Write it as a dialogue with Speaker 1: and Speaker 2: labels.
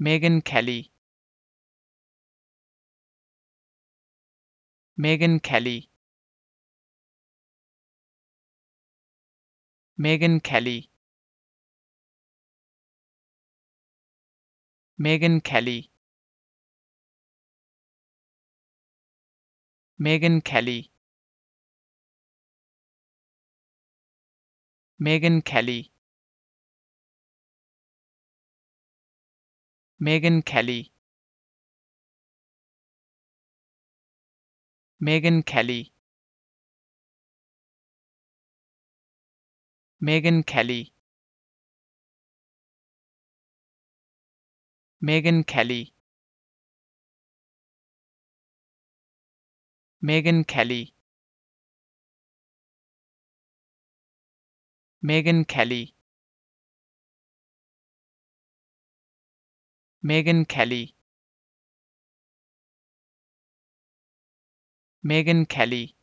Speaker 1: Megan Kelly Megan Kelly Megan Kelly Megan Kelly Megan Kelly Megyn Kelly Megan Kelly Megan Kelly Megan Kelly Megan Kelly Megan Kelly Megan Kelly Megan Kelly Megan Kelly